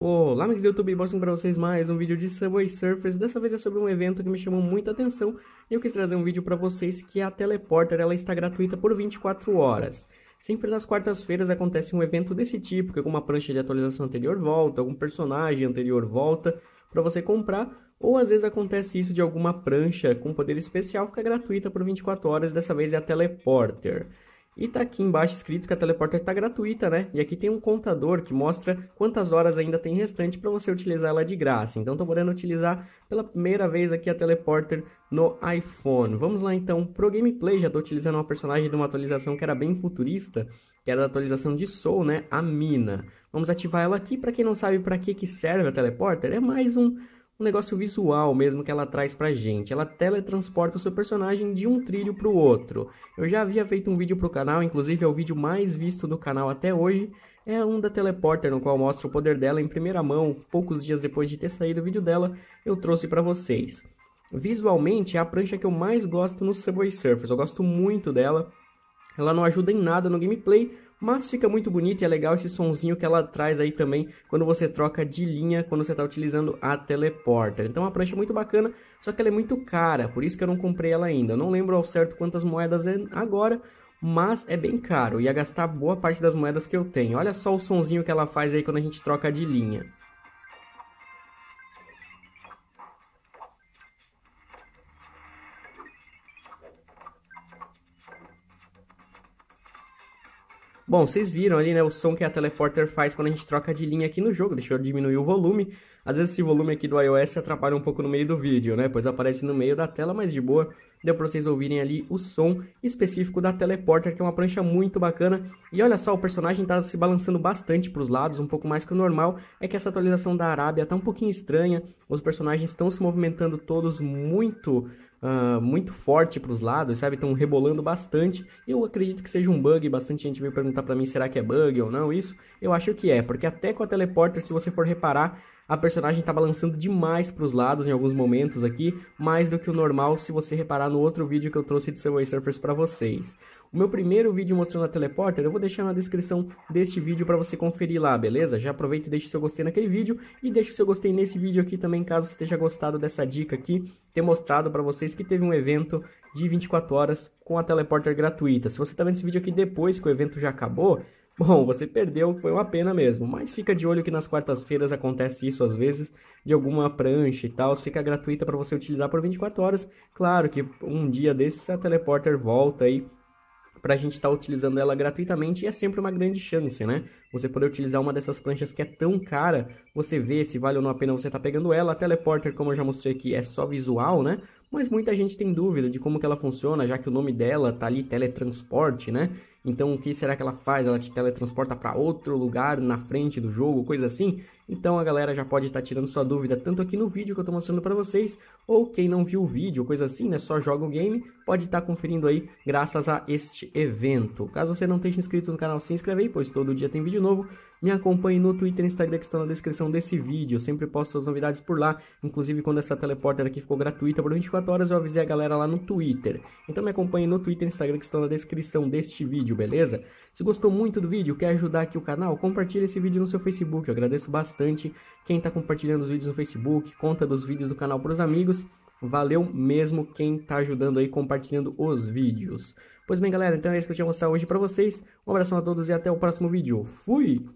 Olá, amigos do YouTube, mostrando para vocês mais um vídeo de Subway Surfers. Dessa vez é sobre um evento que me chamou muita atenção e eu quis trazer um vídeo para vocês que é a Teleporter ela está gratuita por 24 horas. Sempre nas quartas-feiras acontece um evento desse tipo, que alguma prancha de atualização anterior volta, algum personagem anterior volta para você comprar, ou às vezes acontece isso de alguma prancha com poder especial, fica gratuita por 24 horas, dessa vez é a Teleporter. E tá aqui embaixo escrito que a teleporter tá gratuita, né? E aqui tem um contador que mostra quantas horas ainda tem restante para você utilizar ela de graça. Então tô podendo utilizar pela primeira vez aqui a teleporter no iPhone. Vamos lá então pro gameplay, já tô utilizando uma personagem de uma atualização que era bem futurista, que era da atualização de Soul, né? A Mina. Vamos ativar ela aqui, para quem não sabe para que que serve a teleporter, é mais um um negócio visual mesmo que ela traz pra gente. Ela teletransporta o seu personagem de um trilho pro outro. Eu já havia feito um vídeo pro canal, inclusive é o vídeo mais visto do canal até hoje. É um da Teleporter, no qual mostra o poder dela em primeira mão. Poucos dias depois de ter saído o vídeo dela, eu trouxe para vocês. Visualmente, é a prancha que eu mais gosto no Subway Surfers. Eu gosto muito dela. Ela não ajuda em nada no gameplay, mas fica muito bonito e é legal esse sonzinho que ela traz aí também quando você troca de linha, quando você está utilizando a Teleporter. Então é uma prancha muito bacana, só que ela é muito cara, por isso que eu não comprei ela ainda. Eu não lembro ao certo quantas moedas é agora, mas é bem caro, ia gastar boa parte das moedas que eu tenho. Olha só o sonzinho que ela faz aí quando a gente troca de linha. Bom, vocês viram ali, né, o som que a teleporter faz quando a gente troca de linha aqui no jogo. Deixa eu diminuir o volume. Às vezes esse volume aqui do iOS atrapalha um pouco no meio do vídeo, né? Pois aparece no meio da tela, mas de boa, deu para vocês ouvirem ali o som específico da Teleporter, que é uma prancha muito bacana. E olha só, o personagem tá se balançando bastante para os lados, um pouco mais que o normal. É que essa atualização da Arábia tá um pouquinho estranha, os personagens estão se movimentando todos muito Uh, muito forte para os lados, sabe? Estão rebolando bastante. Eu acredito que seja um bug. Bastante gente veio perguntar para mim será que é bug ou não isso. Eu acho que é, porque até com a teleporter, se você for reparar, a personagem tá balançando demais para os lados em alguns momentos aqui, mais do que o normal se você reparar no outro vídeo que eu trouxe de Subway Surfers para vocês. O meu primeiro vídeo mostrando a teleporter eu vou deixar na descrição deste vídeo para você conferir lá, beleza? Já aproveita e deixa o seu gostei naquele vídeo e deixa o seu gostei nesse vídeo aqui também caso você tenha gostado dessa dica aqui, ter mostrado para vocês que teve um evento de 24 horas com a teleporter gratuita. Se você tá vendo esse vídeo aqui depois que o evento já acabou, Bom, você perdeu, foi uma pena mesmo, mas fica de olho que nas quartas-feiras acontece isso às vezes, de alguma prancha e tal, fica gratuita para você utilizar por 24 horas. Claro que um dia desses a Teleporter volta aí para a gente estar tá utilizando ela gratuitamente e é sempre uma grande chance, né? Você poder utilizar uma dessas pranchas que é tão cara, você vê se vale ou não a pena você estar tá pegando ela. A Teleporter, como eu já mostrei aqui, é só visual, né? Mas muita gente tem dúvida de como que ela funciona, já que o nome dela tá ali, teletransporte, né? Então, o que será que ela faz? Ela te teletransporta para outro lugar na frente do jogo, coisa assim? Então, a galera já pode estar tá tirando sua dúvida tanto aqui no vídeo que eu estou mostrando para vocês, ou quem não viu o vídeo, coisa assim, né? Só joga o game, pode estar tá conferindo aí graças a este evento. Caso você não esteja inscrito no canal, se inscreve aí, pois todo dia tem vídeo novo. Me acompanhe no Twitter e Instagram que estão na descrição desse vídeo. Eu sempre posto as novidades por lá, inclusive quando essa teleporter aqui ficou gratuita por 24 horas, eu avisei a galera lá no Twitter. Então, me acompanhe no Twitter e Instagram que estão na descrição deste vídeo vídeo, beleza? Se gostou muito do vídeo, quer ajudar aqui o canal, compartilha esse vídeo no seu Facebook. Eu agradeço bastante quem está compartilhando os vídeos no Facebook, conta dos vídeos do canal para os amigos. Valeu mesmo quem está ajudando aí compartilhando os vídeos. Pois bem, galera, então é isso que eu tinha mostrar hoje para vocês. Um abração a todos e até o próximo vídeo. Fui!